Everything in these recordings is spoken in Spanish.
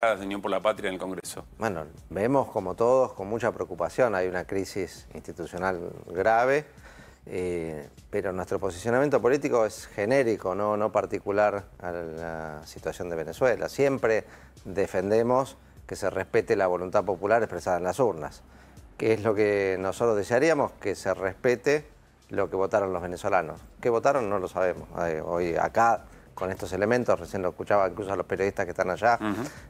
de Unión por la Patria en el Congreso? Bueno, vemos como todos con mucha preocupación, hay una crisis institucional grave, eh, pero nuestro posicionamiento político es genérico, no, no particular a la situación de Venezuela. Siempre defendemos que se respete la voluntad popular expresada en las urnas, que es lo que nosotros desearíamos, que se respete lo que votaron los venezolanos. ¿Qué votaron? No lo sabemos. Eh, hoy acá con estos elementos, recién lo escuchaba incluso a los periodistas que están allá,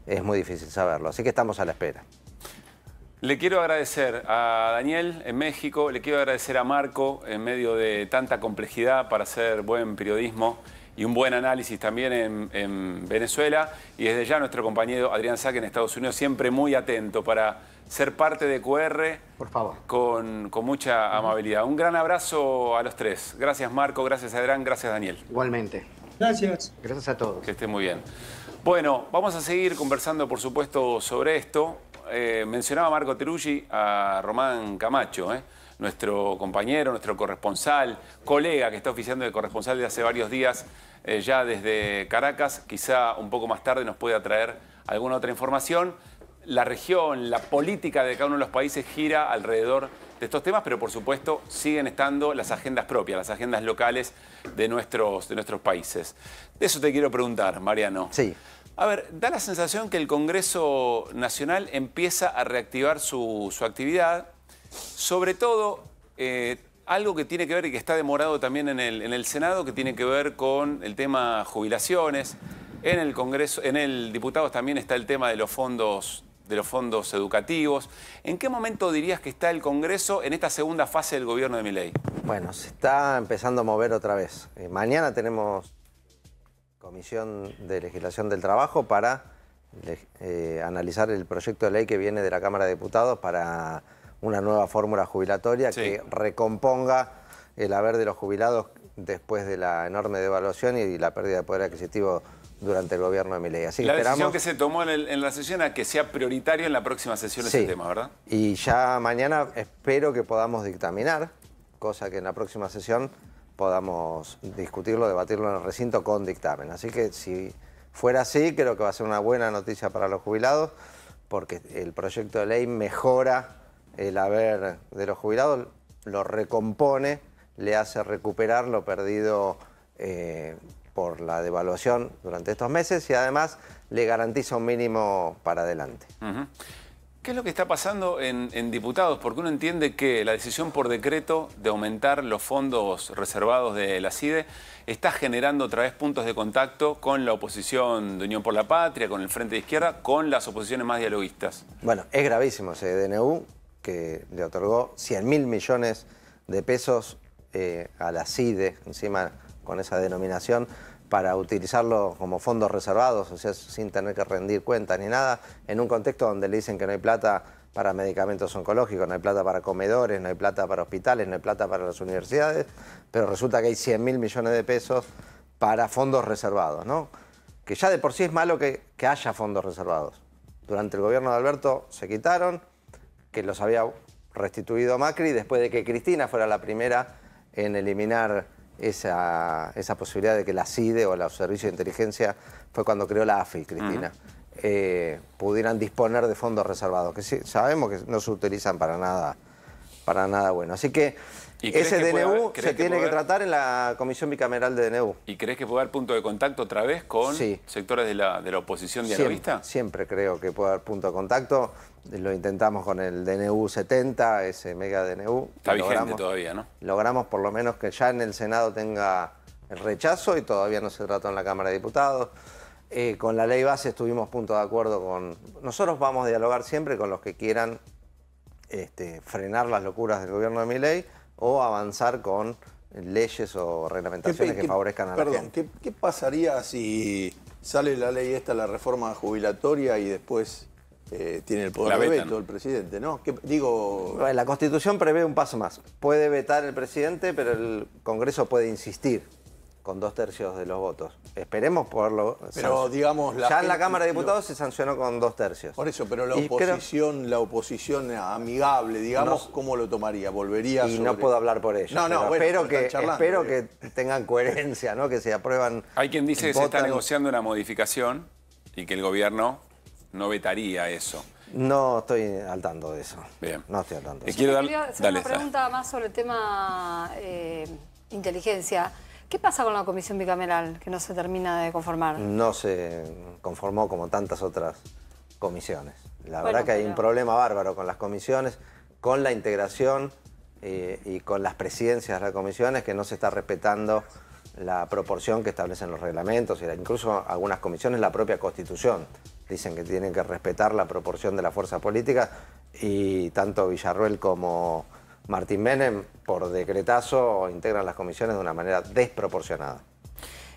es muy difícil saberlo. Así que estamos a la espera. Le quiero agradecer a Daniel en México, le quiero agradecer a Marco en medio de tanta complejidad para hacer buen periodismo y un buen análisis también en, Venezuela. Y desde ya nuestro compañero Adrián Saque en Estados Unidos, siempre muy atento para ser parte de QR. Por favor. Con, con mucha amabilidad. Un gran abrazo a los tres. Gracias Marco, gracias Adrián, gracias Daniel. Igualmente. Gracias. Gracias a todos. Que esté muy bien. Bueno, vamos a seguir conversando, por supuesto, sobre esto. Eh, mencionaba Marco Teruggi a Román Camacho, eh, nuestro compañero, nuestro corresponsal, colega que está oficiando de corresponsal desde hace varios días eh, ya desde Caracas. Quizá un poco más tarde nos pueda traer alguna otra información. La región, la política de cada uno de los países gira alrededor de estos temas, pero por supuesto siguen estando las agendas propias, las agendas locales de nuestros, de nuestros países. De eso te quiero preguntar, Mariano. Sí. A ver, da la sensación que el Congreso Nacional empieza a reactivar su, actividad, sobre todo eh, algo que tiene que ver y que está demorado también en el, en el Senado, que tiene que ver con el tema jubilaciones. En el Congreso, en el Diputados también está el tema de los fondos de los fondos educativos. ¿En qué momento dirías que está el Congreso en esta segunda fase del gobierno de Miley? Bueno, se está empezando a mover otra vez. Eh, mañana tenemos Comisión de Legislación del Trabajo para eh, analizar el proyecto de ley que viene de la Cámara de Diputados para una nueva fórmula jubilatoria que recomponga el haber de los jubilados después de la enorme devaluación y la pérdida de poder adquisitivo durante el gobierno de Milei. Así la que decisión que se tomó en, la sesión a que sea prioritario en la próxima sesión ese tema, ¿verdad? Y ya mañana espero que podamos dictaminar, cosa que en la próxima sesión podamos discutirlo, debatirlo en el recinto con dictamen. Así que si fuera así, creo que va a ser una buena noticia para los jubilados, porque el proyecto de ley mejora el haber de los jubilados, lo recompone, le hace recuperar lo perdido eh, por la devaluación durante estos meses y además le garantiza un mínimo para adelante. ¿Qué es lo que está pasando en, diputados? Porque uno entiende que la decisión por decreto de aumentar los fondos reservados de la CIDE está generando otra vez puntos de contacto con la oposición de Unión por la Patria, con el Frente de Izquierda, con las oposiciones más dialoguistas. Bueno, es gravísimo ese DNU que le otorgó 100 mil millones de pesos eh, a la CIDE, encima con esa denominación para utilizarlo como fondos reservados, o sea, sin tener que rendir cuentas ni nada, en un contexto donde le dicen que no hay plata para medicamentos oncológicos, no hay plata para comedores, no hay plata para hospitales, no hay plata para las universidades, pero resulta que hay 100 mil millones de pesos para fondos reservados, ¿no? Que ya de por sí es malo que, que haya fondos reservados. Durante el gobierno de Alberto se quitaron, que los había restituido Macri después de que Cristina fuera la primera en eliminar esa, esa posibilidad de que la CIDE o los servicios de inteligencia fue cuando creó la AFI, Cristina. Eh, pudieran disponer de fondos reservados, que sabemos que no se utilizan para nada, para nada bueno. Así que ese DNU se tiene que, tratar en la comisión bicameral de DNU. ¿Y crees que puede dar punto de contacto otra vez con sectores de la, oposición dialogista? Siempre, creo que puede dar punto de contacto. Lo intentamos con el DNU 70, ese mega DNU. Está vigente todavía, ¿no? Logramos por lo menos que ya en el Senado tenga el rechazo y todavía no se trató en la Cámara de Diputados. Eh, con la ley base estuvimos punto de acuerdo con... Nosotros vamos a dialogar siempre con los que quieran este, frenar las locuras del gobierno de mi ley o avanzar con leyes o reglamentaciones que favorezcan a la gente. ¿qué, ¿qué pasaría si sale la ley esta, la reforma jubilatoria y después eh, tiene el poder de veto el presidente, ¿no? digo... la Constitución prevé un paso más. Puede vetar el presidente, pero el Congreso puede insistir con dos tercios de los votos. Esperemos poderlo. Pero digamos ya en la Cámara de Diputados se sancionó con dos tercios. Por eso, pero la oposición, la oposición amigable, digamos, ¿cómo lo tomaría? Volvería. Y no puedo hablar por ello... No, no. espero que espero que tengan coherencia, ¿no? Que se aprueban. Hay quien dice que se está negociando una modificación y que el gobierno no vetaría eso. No estoy al tanto de eso. Bien. No estoy al tanto. De eh, eso. Quiero dar... una pregunta más sobre el tema eh, inteligencia. ¿Qué pasa con la comisión bicameral que no se termina de conformar? No se conformó como tantas otras comisiones. La verdad que hay un problema bárbaro con las comisiones, con la integración eh, y con las presidencias de las comisiones que no se está respetando la proporción que establecen los reglamentos, incluso algunas comisiones, la propia Constitución. Dicen que tienen que respetar la proporción de la fuerza política y tanto Villarruel como Martín Menem, por decretazo, integran las comisiones de una manera desproporcionada.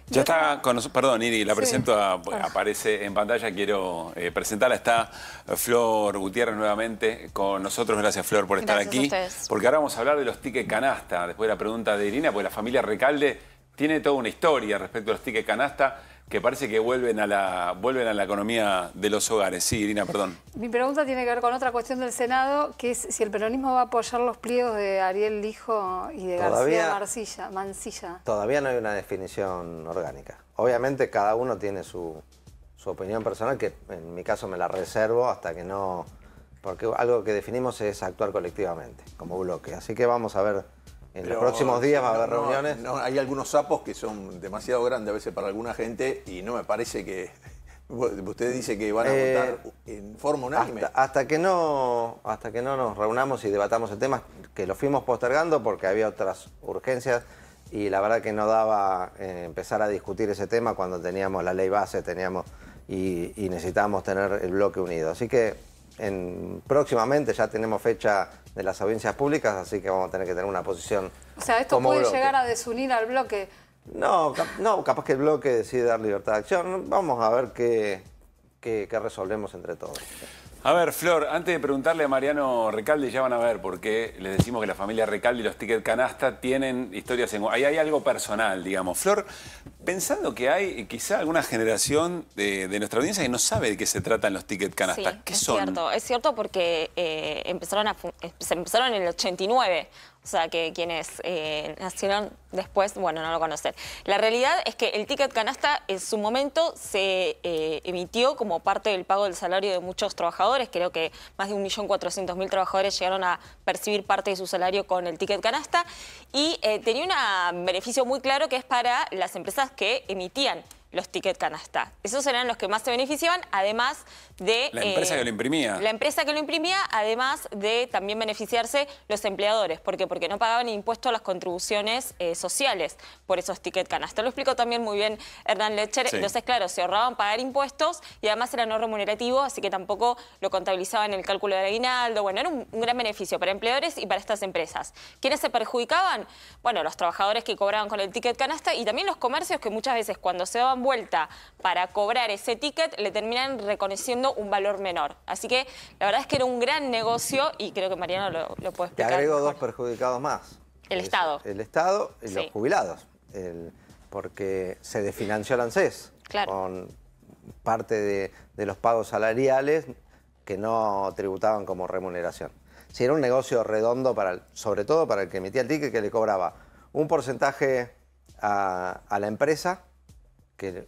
Ya está con nosotros, perdón, Iri, la presento, ah. aparece en pantalla, quiero eh, presentarla. Está Flor Gutiérrez nuevamente con nosotros. Gracias, Flor, por estar aquí. A porque ahora vamos a hablar de los tickets canasta, después de la pregunta de Irina, porque la familia Recalde tiene toda una historia respecto a los tickets canasta que parece que vuelven a la vuelven a la economía de los hogares. Sí, Irina, perdón. Mi pregunta tiene que ver con otra cuestión del Senado, que es si el peronismo va a apoyar los pliegos de Ariel Lijo y de García Marcilla, Mancilla. Todavía no hay una definición orgánica. Obviamente cada uno tiene su, su opinión personal, que en mi caso me la reservo hasta que no... Porque algo que definimos es actuar colectivamente, como bloque. Así que vamos a ver en los próximos días va a haber reuniones. No, hay algunos sapos que son demasiado grandes a veces para alguna gente y no me parece que. Usted dice que van a eh, votar en forma unánime. Hasta, que no, hasta que no nos reunamos y debatamos el tema, que lo fuimos postergando porque había otras urgencias y la verdad que no daba eh, empezar a discutir ese tema cuando teníamos la ley base, teníamos y, y necesitábamos tener el bloque unido. Así que próximamente ya tenemos fecha de las audiencias públicas, así que vamos a tener que tener una posición. O sea, esto puede llegar a desunir al bloque. No, no, capaz que el bloque decide dar libertad de acción. Vamos a ver qué resolvemos entre todos. A ver, Flor, antes de preguntarle a Mariano Recalde, ya van a ver por qué les decimos que la familia Recaldi y los ticket canasta tienen historias en... Ahí hay algo personal, digamos. Flor, pensando que hay quizá alguna generación de, nuestra audiencia que no sabe de qué se tratan los ticket canasta, sí, es Cierto, es cierto porque eh, empezaron a, eh, se empezaron en el 89, o sea, que quienes eh, nacieron después, bueno, no lo conocen. La realidad es que el ticket canasta en su momento se eh, emitió como parte del pago del salario de muchos trabajadores. Creo que más de 1.400.000 trabajadores llegaron a percibir parte de su salario con el ticket canasta. Y eh, tenía un beneficio muy claro que es para las empresas que emitían los ticket canasta. Esos eran los que más se beneficiaban, además de... La empresa eh, que lo imprimía. La empresa que lo imprimía, además de también beneficiarse los empleadores. ¿Por qué? Porque no pagaban impuestos a las contribuciones eh, sociales por esos ticket canasta. Lo explicó también muy bien Hernán Lecher. Entonces, claro, se ahorraban pagar impuestos y además era no remunerativo, así que tampoco lo contabilizaban en el cálculo del aguinaldo. Bueno, era un, gran beneficio para empleadores y para estas empresas. ¿Quiénes se perjudicaban? Bueno, los trabajadores que cobraban con el ticket canasta y también los comercios que muchas veces cuando se daban vuelta para cobrar ese ticket, le terminan reconociendo un valor menor. Así que la verdad es que era un gran negocio y creo que Mariano lo, puede explicar. Te agrego dos perjudicados más. El Estado. El Estado y los jubilados. porque se desfinanció el ANSES. Con parte de, los pagos salariales que no tributaban como remuneración. Si era un negocio redondo, para sobre todo para el que emitía el ticket, que le cobraba un porcentaje a la empresa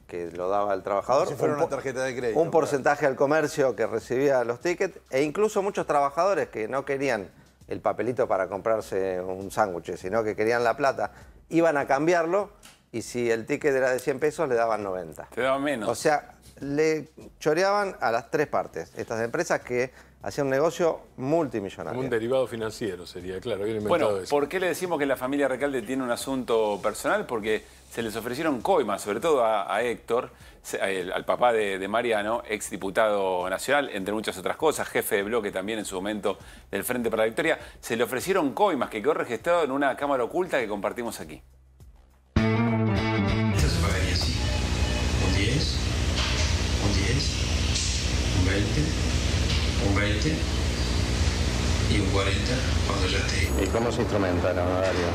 que, lo daba el trabajador. Si un, una tarjeta de crédito. Un porcentaje al comercio que recibía los tickets e incluso muchos trabajadores que no querían el papelito para comprarse un sándwich, sino que querían la plata, iban a cambiarlo y si el ticket era de 100 pesos le daban 90. Te daban menos. O sea, le choreaban a las tres partes. Estas empresas que hacían un negocio multimillonario. Un derivado financiero sería, claro. bueno, ¿por qué le decimos que la familia Recalde tiene un asunto personal? Porque se les ofrecieron coimas, sobre todo a, Héctor, al papá de, Mariano, ex diputado nacional, entre muchas otras cosas, jefe de bloque también en su momento del Frente para la Victoria, se le ofrecieron coimas que quedó registrado en una cámara oculta que compartimos aquí. así, un 10, un 10, un 20, un 20 y un 40 cuando ya ¿Y cómo se instrumentaron, Mario?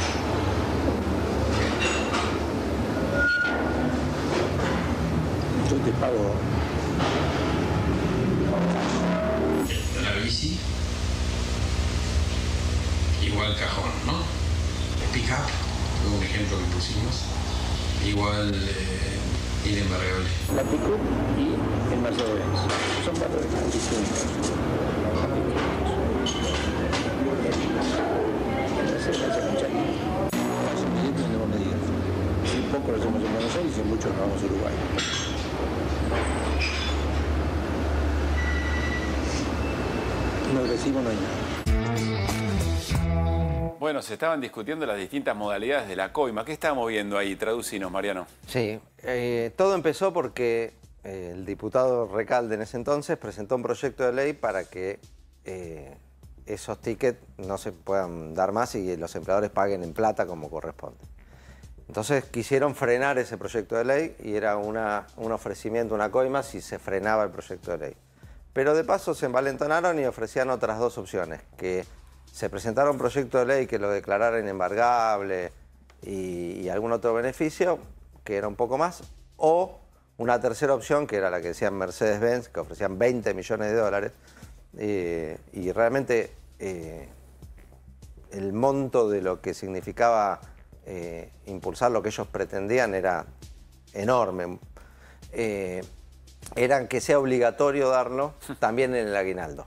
Yo te pago. La bici. Igual cajón, ¿no? Pick up, un ejemplo que pusimos. Igual eh, el embargable. La pick up y el Mercedes. Son valores distintos. nos vamos a Uruguay. No decimos no hay nada. Bueno, se estaban discutiendo las distintas modalidades de la coima. ¿Qué estábamos viendo ahí? Traducinos, Mariano. Sí, eh, todo empezó porque eh, el diputado Recalde en ese entonces presentó un proyecto de ley para que eh, esos tickets no se puedan dar más y los empleadores paguen en plata como corresponde. Entonces quisieron frenar ese proyecto de ley y era una, un ofrecimiento, una coima, si se frenaba el proyecto de ley. Pero de paso se envalentonaron y ofrecían otras dos opciones, que se presentara un proyecto de ley que lo declarara inembargable y, algún otro beneficio, que era un poco más, o una tercera opción, que era la que decían Mercedes-Benz, que ofrecían 20 millones de dólares, eh, y realmente eh, el monto de lo que significaba eh, impulsar lo que ellos pretendían era enorme. Eh, eran que sea obligatorio darlo también en el aguinaldo.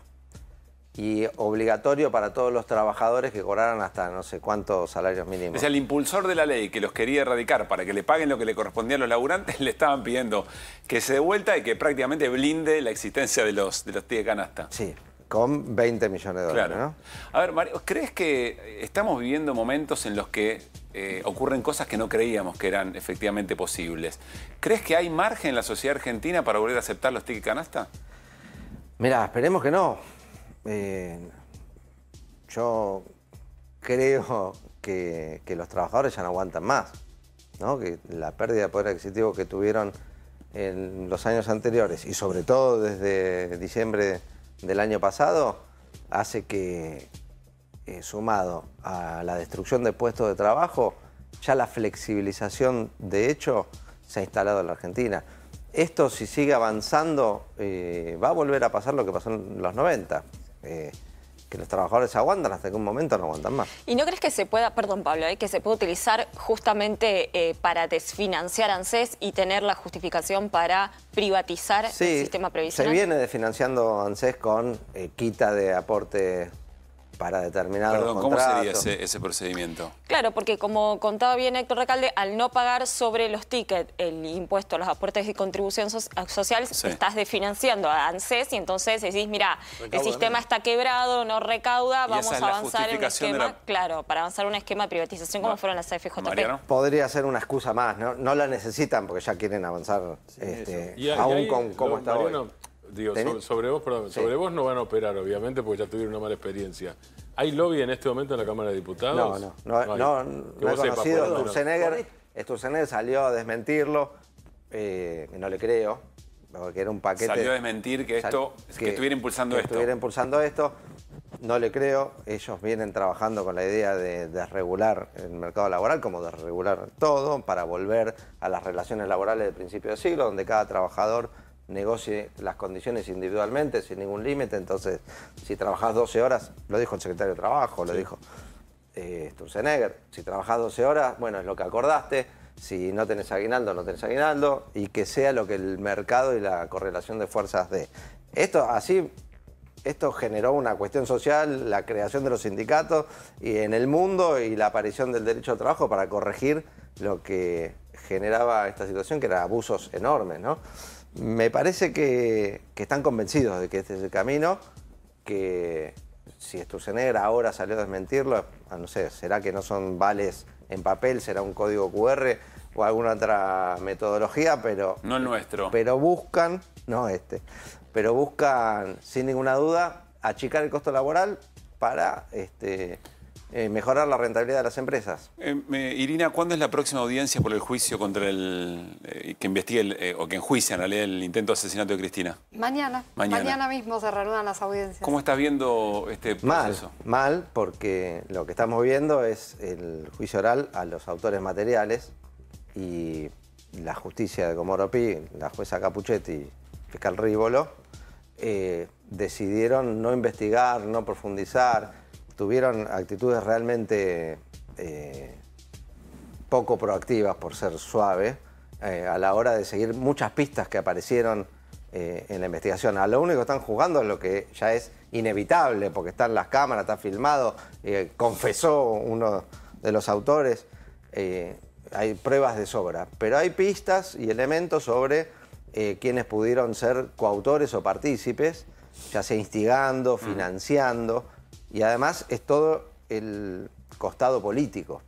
Y obligatorio para todos los trabajadores que cobraran hasta no sé cuántos salarios mínimos. O el impulsor de la ley que los quería erradicar para que le paguen lo que le correspondía a los laburantes, le estaban pidiendo que se dé y que prácticamente blinde la existencia de los, de los canasta. Sí, con 20 millones de dólares. A ver, Mario, ¿crees que estamos viviendo momentos en los que eh, ocurren cosas que no creíamos que eran efectivamente posibles. ¿Crees que hay margen en la sociedad argentina para volver a aceptar los tickets canasta? Mira, esperemos que no. Eh, yo creo que, los trabajadores ya no aguantan más, ¿no? que la pérdida de poder adquisitivo que tuvieron en los años anteriores y sobre todo desde diciembre del año pasado hace que, eh, sumado a la destrucción de puestos de trabajo, ya la flexibilización de hecho se ha instalado en la Argentina. Esto si sigue avanzando eh, va a volver a pasar lo que pasó en los 90. Eh, que los trabajadores aguantan hasta que un momento no aguantan más. ¿Y no crees que se pueda, perdón Pablo, que se pueda utilizar justamente para desfinanciar ANSES y tener la justificación para privatizar el sistema previsional? se viene desfinanciando ANSES con quita de aporte para determinados ¿cómo sería ese, procedimiento? Claro, porque como contaba bien Héctor Recalde, al no pagar sobre los tickets el impuesto, los aportes de contribución sociales, social, estás desfinanciando a ANSES y entonces decís, mira, el sistema está quebrado, no recauda, vamos a avanzar en un esquema, claro, para avanzar un esquema de privatización como fueron las AFJP. Podría ser una excusa más, ¿no? No la necesitan porque ya quieren avanzar este, aún con cómo está hoy Digo, sobre, vos, sobre vos no van a operar, obviamente, porque ya tuvieron una mala experiencia. ¿Hay lobby en este momento en la Cámara de Diputados? No, no, no, no, no, he conocido. Sturzenegger, Sturzenegger, salió a desmentirlo, eh, no le creo, porque era un paquete... Salió a desmentir que esto, que, estuviera impulsando que esto. estuviera impulsando esto, no le creo. Ellos vienen trabajando con la idea de desregular el mercado laboral, como desregular todo, para volver a las relaciones laborales del principio del siglo, donde cada trabajador negocie las condiciones individualmente, sin ningún límite. Entonces, si trabajás 12 horas, lo dijo el secretario de Trabajo, lo dijo eh, Sturzenegger, si trabajás 12 horas, bueno, es lo que acordaste. Si no tenés aguinaldo, no tenés aguinaldo. Y que sea lo que el mercado y la correlación de fuerzas de. Esto así esto generó una cuestión social, la creación de los sindicatos y en el mundo y la aparición del derecho al trabajo para corregir lo que generaba esta situación, que eran abusos enormes, ¿no? me parece que, están convencidos de que este es el camino, que si negra ahora salió a desmentirlo, ah, no sé, será que no son vales en papel, será un código QR o alguna otra metodología, pero... No el nuestro. Pero buscan, no este, pero buscan sin ninguna duda achicar el costo laboral para este, eh, mejorar la rentabilidad de las empresas. Eh, Irina, ¿cuándo es la próxima audiencia por el juicio contra el eh, que investigue o que enjuicia en realidad el intento de asesinato de Cristina? Mañana. Mañana. mismo se reanudan las audiencias. ¿Cómo estás viendo este proceso? Mal, mal, porque lo que estamos viendo es el juicio oral a los autores materiales y la justicia de Comoropí la jueza Capuchetti, fiscal Rívolo, decidieron no investigar, no profundizar tuvieron actitudes realmente eh, poco proactivas, por ser suaves... Eh, a la hora de seguir muchas pistas que aparecieron eh, en la investigación. A lo único que están jugando es lo que ya es inevitable, porque están las cámaras, está filmado, confesó uno de los autores, hay pruebas de sobra, pero hay pistas y elementos sobre quienes pudieron ser coautores o partícipes, ya sea instigando, mm. financiando. Y además es todo el costado político.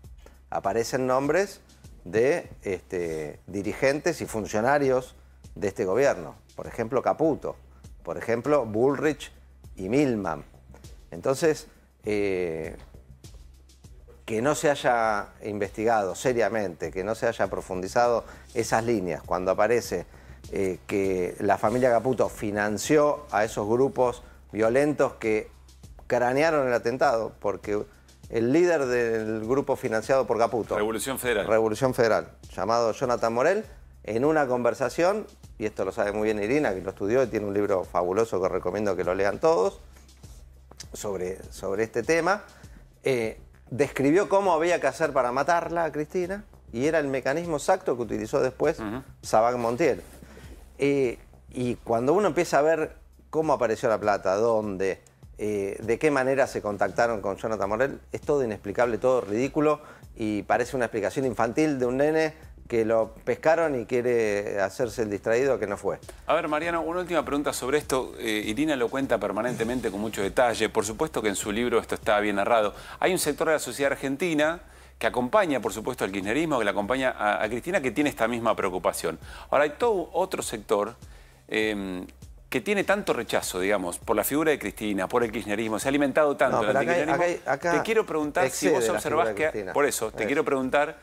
Aparecen nombres de este, dirigentes y funcionarios de este gobierno. Por ejemplo, Caputo. Por ejemplo, Bullrich y Milman. Entonces, eh, que no se haya investigado seriamente, que no se haya profundizado esas líneas, cuando aparece eh, que la familia Caputo financió a esos grupos violentos que cranearon el atentado porque el líder del grupo financiado por Caputo. Revolución Federal. Revolución Federal, llamado Jonathan Morel, en una conversación, y esto lo sabe muy bien Irina, que lo estudió y tiene un libro fabuloso que recomiendo que lo lean todos, sobre, sobre este tema, eh, describió cómo había que hacer para matarla a Cristina, y era el mecanismo exacto que utilizó después Sabag Montiel. Eh, y cuando uno empieza a ver cómo apareció la plata, dónde, eh, de qué manera se contactaron con Jonathan Morel. Es todo inexplicable, todo ridículo y parece una explicación infantil de un nene que lo pescaron y quiere hacerse el distraído que no fue. A ver, Mariano, una última pregunta sobre esto. Eh, Irina lo cuenta permanentemente con mucho detalle. Por supuesto que en su libro esto está bien narrado. Hay un sector de la sociedad argentina que acompaña, por supuesto, al kirchnerismo, que le acompaña a, Cristina, que tiene esta misma preocupación. Ahora, hay todo otro sector eh, que tiene tanto rechazo, digamos, por la figura de Cristina, por el kirchnerismo, se ha alimentado tanto el te quiero preguntar si vos observás que... Por eso, te quiero preguntar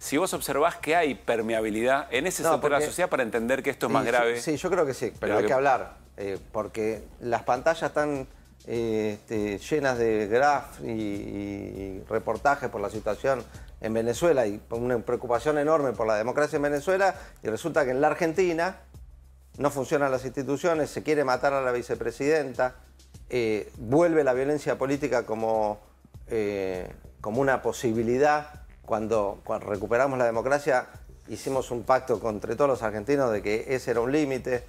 si vos observás que hay permeabilidad en ese sector de la sociedad para entender que esto es más grave. Sí, yo creo que sí, pero hay que, hablar, eh, porque las pantallas están eh, este, llenas de graf y, y reportajes por la situación en Venezuela y una preocupación enorme por la democracia en Venezuela y resulta que en la Argentina no funcionan las instituciones, se quiere matar a la vicepresidenta, eh, vuelve la violencia política como, eh, como una posibilidad. Cuando, recuperamos la democracia hicimos un pacto entre todos los argentinos de que ese era un límite.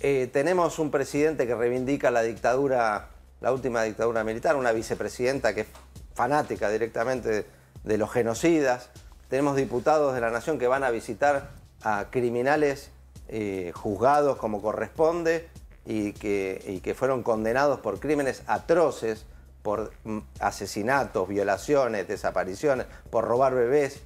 Eh, tenemos un presidente que reivindica la dictadura, la última dictadura militar, una vicepresidenta que es fanática directamente de los genocidas. Tenemos diputados de la nación que van a visitar a criminales eh, juzgados como corresponde y que, que fueron condenados por crímenes atroces, por mm, asesinatos, violaciones, desapariciones, por robar bebés.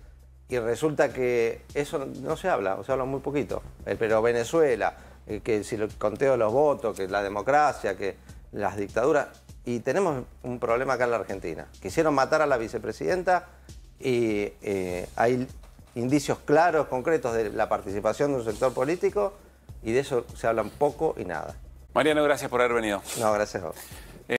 Y resulta que eso no se habla, o se habla muy poquito. Eh, pero Venezuela, eh, que si lo conteo los votos, que la democracia, que las dictaduras. Y tenemos un problema acá en la Argentina. Quisieron matar a la vicepresidenta y hay indicios claros, concretos de la participación de un sector político y de eso se hablan poco y nada. Mariano, gracias por haber venido. No, gracias a vos.